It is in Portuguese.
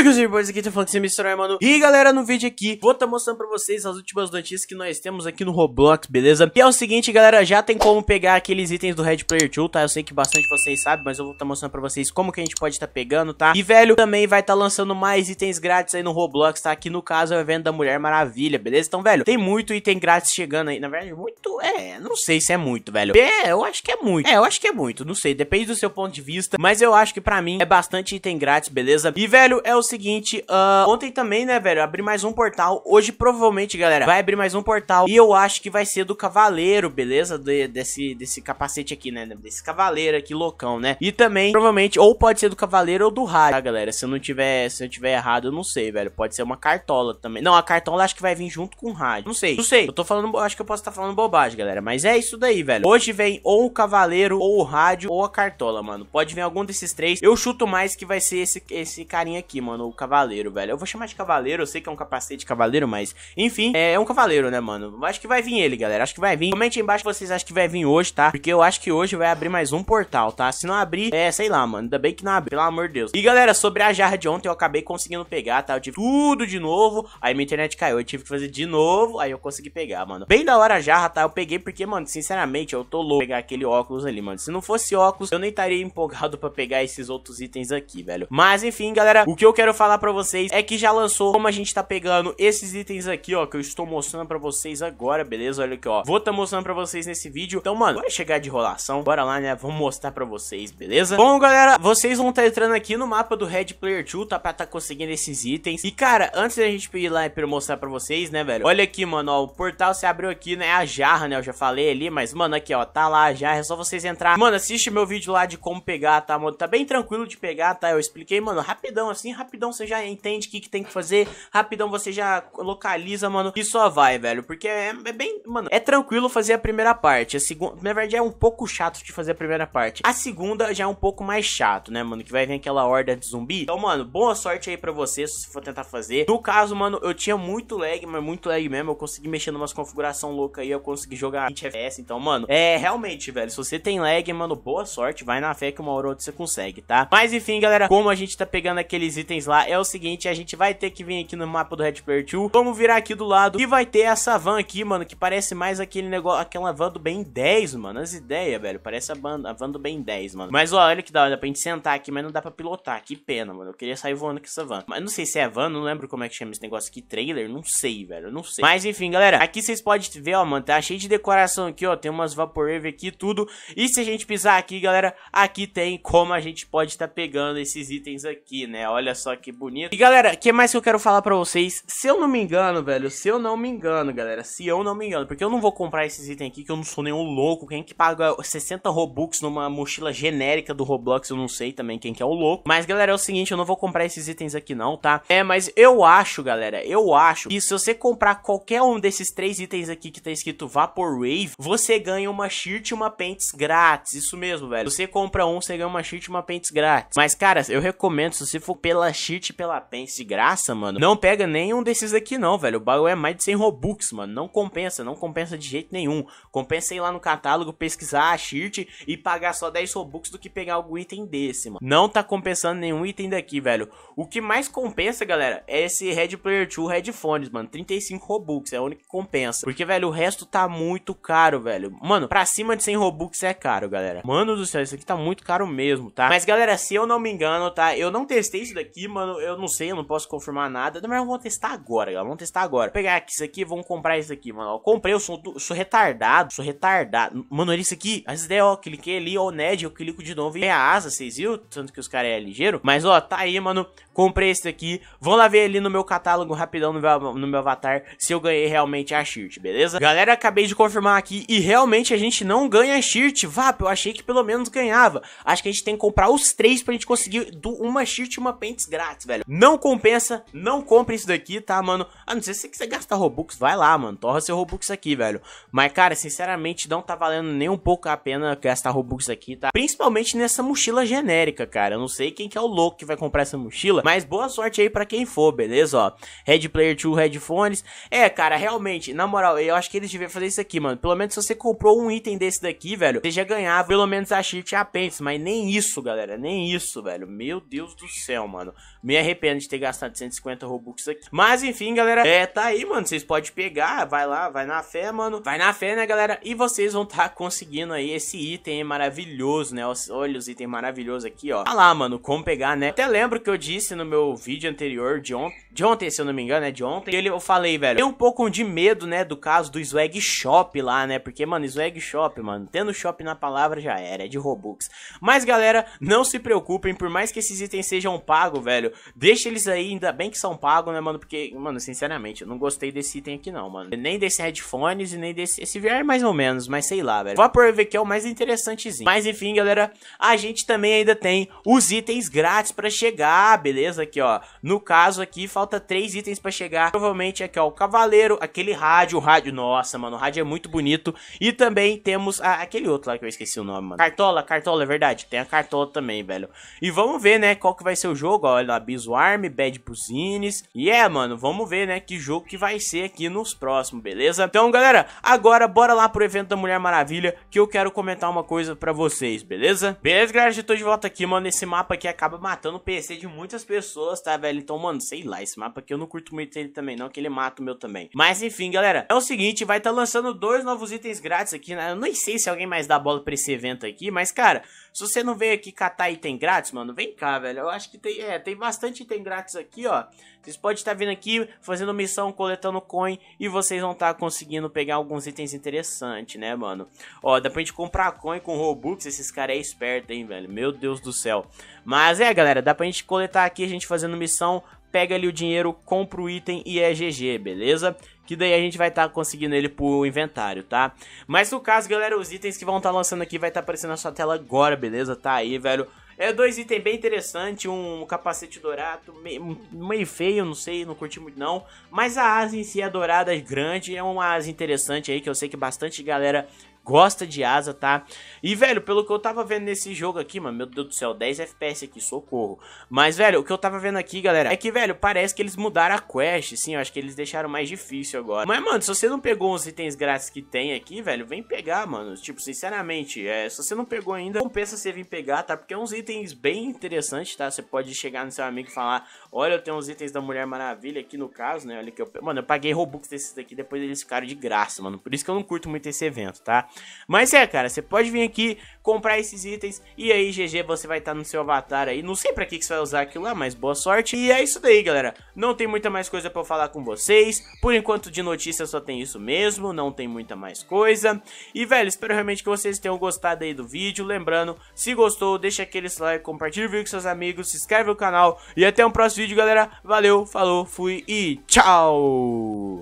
Amigos e irmãos, aqui tá falando que você mano. E galera, no vídeo aqui, vou tá mostrando pra vocês as últimas notícias que nós temos aqui no Roblox, beleza? E é o seguinte, galera, já tem como pegar aqueles itens do Red Player 2, tá? Eu sei que bastante vocês sabem, mas eu vou tá mostrando pra vocês como que a gente pode tá pegando, tá? E, velho, também vai tá lançando mais itens grátis aí no Roblox, tá? Aqui no caso é o evento da Mulher Maravilha, beleza? Então, velho, tem muito item grátis chegando aí. Na verdade, muito é... Não sei se é muito, velho. É, eu acho que é muito. É, eu acho que é muito, não sei. Depende do seu ponto de vista, mas eu acho que pra mim é bastante item grátis, beleza? E, velho, é o seguinte, uh, ontem também, né, velho, abri mais um portal. Hoje, provavelmente, galera, vai abrir mais um portal. E eu acho que vai ser do Cavaleiro, beleza? De, desse, desse capacete aqui, né? Desse Cavaleiro aqui, loucão, né? E também, provavelmente, ou pode ser do Cavaleiro ou do Raio, tá, galera? Se eu não tiver, se eu tiver errado, eu não sei, velho. Pode ser uma cartola também. Não, a cartola acho que vai vir junto com o Raio. Não sei, não sei. Eu tô falando, acho que eu posso estar tá falando bobagem, galera. Mas é isso daí, velho. Hoje vem ou o Cavaleiro, ou o Rádio, ou a cartola, mano. Pode vir algum desses três. Eu chuto mais que vai ser esse, esse carinha aqui, mano mano, o cavaleiro, velho. Eu vou chamar de cavaleiro, eu sei que é um capacete cavaleiro, mas enfim, é, é um cavaleiro, né, mano? Acho que vai vir ele, galera. Acho que vai vir. Comente aí embaixo se vocês acham que vai vir hoje, tá? Porque eu acho que hoje vai abrir mais um portal, tá? Se não abrir, é, sei lá, mano. Ainda bem que não abriu, pelo amor de Deus. E galera, sobre a jarra de ontem, eu acabei conseguindo pegar, tá? Eu tive tudo de novo. Aí minha internet caiu. Eu tive que fazer de novo. Aí eu consegui pegar, mano. Bem da hora a jarra, tá? Eu peguei porque, mano, sinceramente, eu tô louco pegar aquele óculos ali, mano. Se não fosse óculos, eu nem estaria empolgado pra pegar esses outros itens aqui, velho. Mas enfim, galera, o que eu quero quero falar pra vocês é que já lançou como a gente tá pegando esses itens aqui, ó, que eu estou mostrando pra vocês agora, beleza? Olha aqui, ó, vou tá mostrando pra vocês nesse vídeo. Então, mano, bora chegar de rolação, bora lá, né? Vamos mostrar pra vocês, beleza? Bom, galera, vocês vão estar tá entrando aqui no mapa do Red Player 2, tá? Pra tá conseguindo esses itens. E, cara, antes da gente ir lá pra eu mostrar pra vocês, né, velho? Olha aqui, mano, ó, o portal se abriu aqui, né? A jarra, né? Eu já falei ali, mas, mano, aqui, ó, tá lá a jarra, é só vocês entrar. Mano, assiste meu vídeo lá de como pegar, tá, mano? Tá bem tranquilo de pegar, tá? Eu expliquei, mano, rapidão, assim, rapidão rapidão você já entende o que, que tem que fazer, rapidão você já localiza, mano, e só vai, velho. Porque é, é bem, mano, é tranquilo fazer a primeira parte. A segunda, na verdade, é um pouco chato de fazer a primeira parte. A segunda já é um pouco mais chato, né, mano? Que vai vir aquela horda de zumbi. Então, mano, boa sorte aí pra você se for tentar fazer. No caso, mano, eu tinha muito lag, mas muito lag mesmo. Eu consegui mexer numas configuração louca aí, eu consegui jogar 20 FPS. Então, mano, é realmente, velho, se você tem lag, mano, boa sorte. Vai na fé que uma hora ou outra você consegue, tá? Mas enfim, galera, como a gente tá pegando aqueles itens lá é o seguinte, a gente vai ter que vir aqui no mapa do Red Player 2, vamos virar aqui do lado e vai ter essa van aqui, mano, que parece mais aquele negócio, aquela van do Ben 10, mano, as ideias, velho, parece a, van, a van do Ben 10, mano. Mas, ó, olha que dá, dá pra gente sentar aqui, mas não dá pra pilotar, que pena, mano, eu queria sair voando com essa van. Mas não sei se é van, não lembro como é que chama esse negócio aqui, trailer, não sei, velho, não sei. Mas, enfim, galera, aqui vocês podem ver, ó, mano, tá cheio de decoração aqui, ó, tem umas Vaporwave aqui, tudo. E se a gente pisar aqui, galera, aqui tem como a gente pode estar tá pegando esses itens aqui, né, olha só que que bonito. E galera, o que mais que eu quero falar pra vocês? Se eu não me engano, velho, se eu não me engano, galera, se eu não me engano, porque eu não vou comprar esses itens aqui que eu não sou nenhum louco. Quem que paga 60 Robux numa mochila genérica do Roblox, eu não sei também quem que é o louco. Mas galera, é o seguinte, eu não vou comprar esses itens aqui não, tá? É, mas eu acho, galera, eu acho que se você comprar qualquer um desses três itens aqui que tá escrito Vaporwave, você ganha uma shirt e uma pants grátis. Isso mesmo, velho. Você compra um, você ganha uma shirt e uma pants grátis. Mas, cara, eu recomendo, se você for pela shirt, cheat pela pence de graça, mano. Não pega nenhum desses aqui não, velho. O bagulho é mais de 100 Robux, mano. Não compensa, não compensa de jeito nenhum. Compensa ir lá no catálogo, pesquisar a cheat e pagar só 10 Robux do que pegar algum item desse, mano. Não tá compensando nenhum item daqui, velho. O que mais compensa, galera, é esse Red Player 2 Headphones, mano. 35 Robux, é a única que compensa. Porque, velho, o resto tá muito caro, velho. Mano, pra cima de 100 Robux é caro, galera. Mano do céu, isso aqui tá muito caro mesmo, tá? Mas, galera, se eu não me engano, tá? Eu não testei isso daqui, mano, eu não sei, eu não posso confirmar nada. Mas vamos testar agora, galera. Vamos testar agora. Vou pegar aqui isso aqui, vamos comprar isso aqui, mano. comprei, eu sou, sou retardado, sou retardado. Mano, olha isso aqui. As ideias, ó, cliquei ali, ó, o Ned, eu clico de novo e é a asa, vocês viram? Tanto que os caras é ligeiro. Mas, ó, tá aí, mano. Comprei esse aqui. Vão lá ver ali no meu catálogo rapidão, no meu, no meu avatar, se eu ganhei realmente a shirt, beleza? Galera, acabei de confirmar aqui e realmente a gente não ganha a shirt. Vap, eu achei que pelo menos ganhava. Acho que a gente tem que comprar os três pra gente conseguir uma shirt e uma pente grátis grátis, velho. Não compensa, não compre isso daqui, tá, mano? A não ser se você quiser gastar Robux, vai lá, mano. Torra seu Robux aqui, velho. Mas, cara, sinceramente, não tá valendo nem um pouco a pena gastar Robux aqui, tá? Principalmente nessa mochila genérica, cara. Eu não sei quem que é o louco que vai comprar essa mochila, mas boa sorte aí pra quem for, beleza, ó? Red Player 2 Headphones. É, cara, realmente, na moral, eu acho que eles deviam fazer isso aqui, mano. Pelo menos se você comprou um item desse daqui, velho, você já ganhava pelo menos a Shift e a Pence, mas nem isso, galera, nem isso, velho. Meu Deus do céu, mano. Me arrependo de ter gastado 150 Robux aqui. Mas enfim, galera, é, tá aí, mano. Vocês podem pegar, vai lá, vai na fé, mano. Vai na fé, né, galera? E vocês vão tá conseguindo aí esse item maravilhoso, né? Olha os itens maravilhosos aqui, ó. Olha tá lá, mano, como pegar, né? Até lembro que eu disse no meu vídeo anterior de ontem, de ontem, se eu não me engano, é de ontem. que eu falei, velho, tem um pouco de medo, né, do caso do Swag Shop lá, né? Porque, mano, Swag Shop, mano, tendo Shop na palavra já era, é de Robux. Mas, galera, não se preocupem, por mais que esses itens sejam pagos, velho, entendeu? Deixa eles aí, ainda bem que são pagos, né, mano? Porque, mano, sinceramente, eu não gostei desse item aqui não, mano. Nem desse headphones e nem desse... Esse VR mais ou menos, mas sei lá, velho. ver que é o mais interessantezinho. Mas enfim, galera, a gente também ainda tem os itens grátis pra chegar, beleza? Aqui, ó. No caso aqui, falta três itens pra chegar. Provavelmente aqui, ó, o cavaleiro, aquele rádio, o rádio... Nossa, mano, o rádio é muito bonito. E também temos a... aquele outro lá que eu esqueci o nome, mano. Cartola, cartola, é verdade. Tem a cartola também, velho. E vamos ver, né, qual que vai ser o jogo, ó. Olha lá, Abismo Arm, Bad Buzines. E é, mano, vamos ver, né, que jogo que vai ser aqui nos próximos, beleza? Então, galera, agora bora lá pro evento da Mulher Maravilha, que eu quero comentar uma coisa pra vocês, beleza? Beleza, galera, já tô de volta aqui, mano, esse mapa aqui acaba matando o PC de muitas pessoas, tá, velho? Então, mano, sei lá, esse mapa aqui eu não curto muito ele também não, que ele mata o meu também. Mas, enfim, galera, é o seguinte, vai estar tá lançando dois novos itens grátis aqui, né? Eu nem sei se alguém mais dá bola pra esse evento aqui, mas, cara, se você não veio aqui catar item grátis, mano, vem cá, velho. Eu acho que tem, é, tem bastante bastante item grátis aqui, ó. Vocês podem estar vindo aqui, fazendo missão, coletando coin, e vocês vão estar conseguindo pegar alguns itens interessantes, né, mano? Ó, dá pra gente comprar coin com Robux, esses caras é esperto, hein, velho? Meu Deus do céu. Mas é, galera, dá pra gente coletar aqui, a gente fazendo missão, pega ali o dinheiro, compra o item e é GG, beleza? Que daí a gente vai estar tá conseguindo ele pro inventário, tá? Mas no caso, galera, os itens que vão estar tá lançando aqui vai estar tá aparecendo na sua tela agora, beleza? Tá aí, velho. É dois itens bem interessantes, um capacete dourado, meio, meio feio, não sei, não curti muito não. Mas a asa em si é dourada, é grande, é uma asa interessante aí que eu sei que bastante galera gosta de asa, tá? E, velho, pelo que eu tava vendo nesse jogo aqui, mano, meu Deus do céu, 10 FPS aqui, socorro. Mas, velho, o que eu tava vendo aqui, galera, é que, velho, parece que eles mudaram a quest, sim, eu acho que eles deixaram mais difícil agora. Mas, mano, se você não pegou os itens grátis que tem aqui, velho, vem pegar, mano. Tipo, sinceramente, é, se você não pegou ainda, compensa você vir pegar, tá? Porque é uns itens bem interessantes, tá? Você pode chegar no seu amigo e falar, olha, eu tenho uns itens da Mulher Maravilha aqui no caso, né? Olha que eu... Mano, eu paguei Robux desses daqui, depois eles ficaram de graça, mano. Por isso que eu não curto muito esse evento, tá? Mas é, cara, você pode vir aqui, comprar esses itens e aí GG você vai estar tá no seu avatar aí. Não sei pra que, que você vai usar aquilo lá, mas boa sorte. E é isso daí, galera. Não tem muita mais coisa pra eu falar com vocês. Por enquanto de notícia só tem isso mesmo, não tem muita mais coisa. E, velho, espero realmente que vocês tenham gostado aí do vídeo. Lembrando, se gostou, deixa aquele like, compartilha o vídeo com seus amigos, se inscreve no canal. E até o um próximo vídeo, galera. Valeu, falou, fui e tchau!